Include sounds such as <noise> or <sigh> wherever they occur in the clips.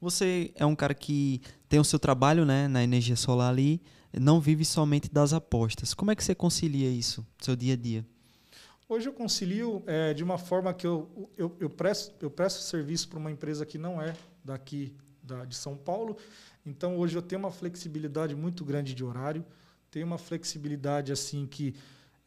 Você é um cara que tem o seu trabalho né, na energia solar ali, não vive somente das apostas. Como é que você concilia isso, seu dia a dia? Hoje eu concilio é, de uma forma que eu, eu, eu, presto, eu presto serviço para uma empresa que não é daqui da, de São Paulo. Então hoje eu tenho uma flexibilidade muito grande de horário, tenho uma flexibilidade assim que,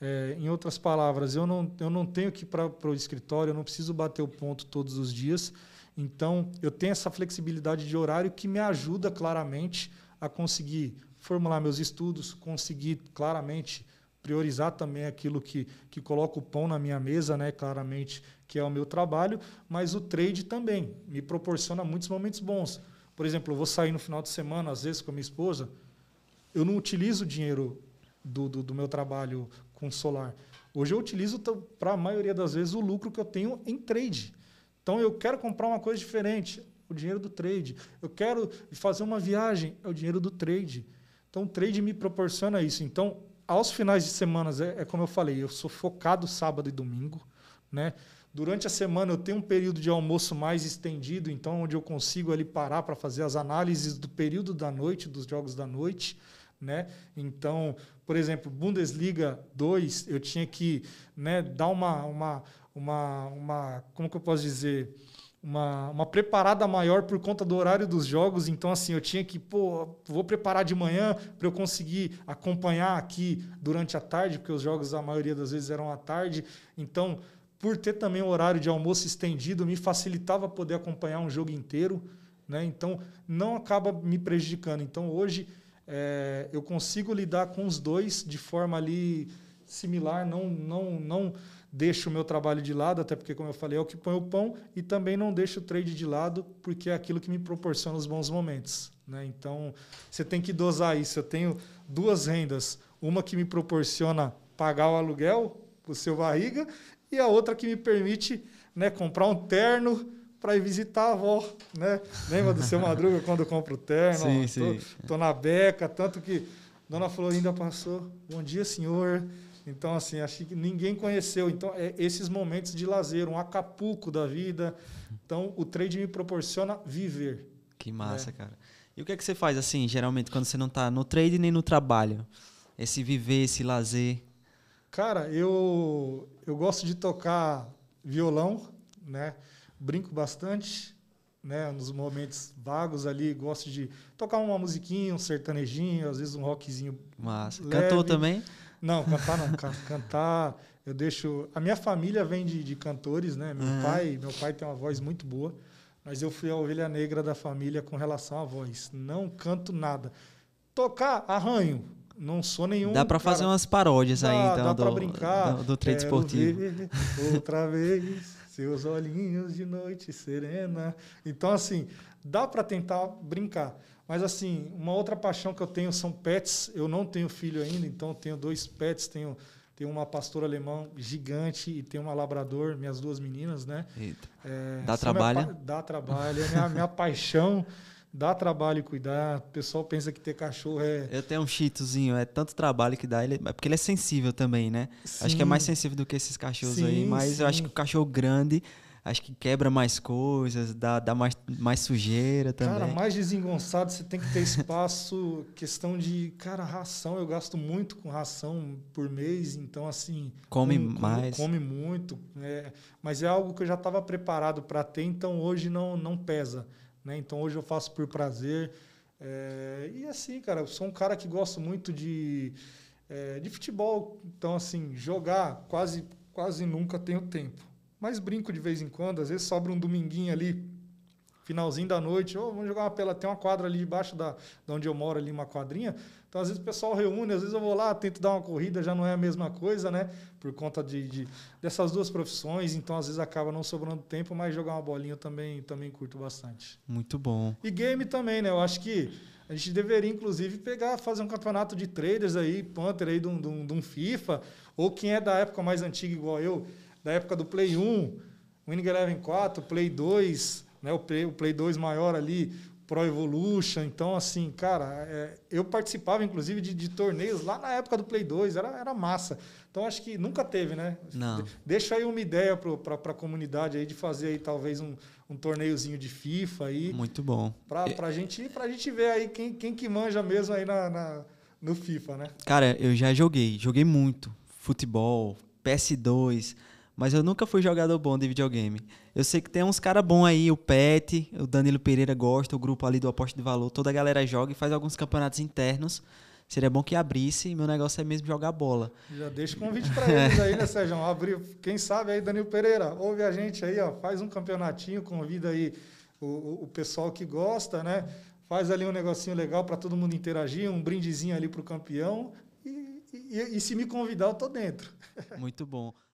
é, em outras palavras, eu não, eu não tenho que ir para o escritório, eu não preciso bater o ponto todos os dias. Então, eu tenho essa flexibilidade de horário que me ajuda claramente a conseguir formular meus estudos, conseguir claramente priorizar também aquilo que, que coloca o pão na minha mesa, né, claramente, que é o meu trabalho, mas o trade também me proporciona muitos momentos bons. Por exemplo, eu vou sair no final de semana, às vezes, com a minha esposa, eu não utilizo o dinheiro do, do, do meu trabalho com solar. Hoje eu utilizo, para a maioria das vezes, o lucro que eu tenho em trade. Então eu quero comprar uma coisa diferente, o dinheiro do trade. Eu quero fazer uma viagem, é o dinheiro do trade. Então o trade me proporciona isso. Então, aos finais de semana, é, é como eu falei, eu sou focado sábado e domingo, né? Durante a semana eu tenho um período de almoço mais estendido, então onde eu consigo ali parar para fazer as análises do período da noite, dos jogos da noite, né? Então, por exemplo, Bundesliga 2, eu tinha que né, dar uma, uma, uma, uma como que eu posso dizer, uma, uma preparada maior por conta do horário dos jogos. Então, assim, eu tinha que, pô, vou preparar de manhã para eu conseguir acompanhar aqui durante a tarde, porque os jogos, a maioria das vezes, eram à tarde. Então, por ter também o horário de almoço estendido, me facilitava poder acompanhar um jogo inteiro. Né? Então, não acaba me prejudicando. Então, hoje, é, eu consigo lidar com os dois de forma ali similar, não, não, não deixo o meu trabalho de lado, até porque, como eu falei, é o que põe o pão, e também não deixo o trade de lado, porque é aquilo que me proporciona os bons momentos. Né? Então, você tem que dosar isso. Eu tenho duas rendas, uma que me proporciona pagar o aluguel, o seu barriga, e a outra que me permite né, comprar um terno, para ir visitar a avó, né? Lembra do seu Madruga <laughs> quando eu compro o terno? Sim, tô, sim. Tô na beca, tanto que dona Florinda passou. Bom dia, senhor. Então, assim, acho que ninguém conheceu. Então, é esses momentos de lazer, um Acapulco da vida. Então, o trade me proporciona viver. Que massa, né? cara. E o que é que você faz, assim, geralmente, quando você não está no trade nem no trabalho? Esse viver, esse lazer? Cara, eu, eu gosto de tocar violão, né? Brinco bastante né, nos momentos vagos ali, gosto de tocar uma musiquinha, um sertanejinho, às vezes um rockzinho. Massa. Cantou também? Não, cantar não. cantar, eu deixo. A minha família vem de, de cantores, né? Meu uhum. pai, meu pai tem uma voz muito boa, mas eu fui a ovelha negra da família com relação à voz. Não canto nada. Tocar, arranho não sou nenhum. Dá para fazer umas paródias dá, aí, então. Dá do, pra brincar. Do, do esportivo. Ver <laughs> outra vez, seus olhinhos de noite serena. Então, assim, dá para tentar brincar. Mas, assim, uma outra paixão que eu tenho são pets. Eu não tenho filho ainda, então tenho dois pets. Tenho, tenho uma pastora alemã gigante e tenho uma labrador, minhas duas meninas, né? Eita. É, dá assim, trabalho? Minha, dá trabalho. É minha, minha <laughs> paixão dá trabalho cuidar. O pessoal pensa que ter cachorro é. Eu tenho um chitozinho, é tanto trabalho que dá. Ele, é, porque ele é sensível também, né? Sim. Acho que é mais sensível do que esses cachorros sim, aí. Mas sim. eu acho que o cachorro grande. Acho que quebra mais coisas, dá, dá mais, mais sujeira também. Cara, mais desengonçado, você tem que ter espaço. <laughs> questão de, cara, ração, eu gasto muito com ração por mês, então, assim. Come um, mais. Come muito. É, mas é algo que eu já estava preparado para ter, então hoje não, não pesa. Né? Então hoje eu faço por prazer. É, e assim, cara, eu sou um cara que gosto muito de, é, de futebol. Então, assim, jogar quase, quase nunca tenho tempo. Mas brinco de vez em quando, às vezes sobra um dominguinho ali finalzinho da noite, oh, vamos jogar uma pela, tem uma quadra ali debaixo da, da onde eu moro ali, uma quadrinha. Então, às vezes o pessoal reúne, às vezes eu vou lá, tento dar uma corrida, já não é a mesma coisa, né? Por conta de, de dessas duas profissões, então às vezes acaba não sobrando tempo, mas jogar uma bolinha eu também, também curto bastante. Muito bom. E game também, né? Eu acho que a gente deveria, inclusive, pegar, fazer um campeonato de traders aí, Panther aí, de um, de um, de um FIFA, ou quem é da época mais antiga igual eu, da época do Play 1, Winning Eleven 4, Play 2, né? O Play, o Play 2 maior ali, Pro Evolution. Então, assim, cara, é, eu participava, inclusive, de, de, torneios lá na época do Play 2, era, era massa. Então, acho que nunca teve, né? Não. Deixa aí uma ideia para a comunidade aí de fazer aí, talvez, um, um torneiozinho de FIFA aí. Muito bom. Para é... a gente, gente ver aí quem, quem que manja mesmo aí na, na, no FIFA, né? Cara, eu já joguei, joguei muito. Futebol, PS2 mas eu nunca fui jogador bom de videogame. Eu sei que tem uns cara bons aí, o Pet, o Danilo Pereira gosta, o grupo ali do Aposto de Valor, toda a galera joga e faz alguns campeonatos internos. Seria bom que abrisse, meu negócio é mesmo jogar bola. Já deixa o convite para eles aí, né, Sérgio? Abrir, quem sabe aí, Danilo Pereira, ouve a gente aí, ó, faz um campeonatinho, convida aí o, o pessoal que gosta, né? Faz ali um negocinho legal para todo mundo interagir, um brindezinho ali para o campeão. E, e, e se me convidar, eu tô dentro. Muito bom.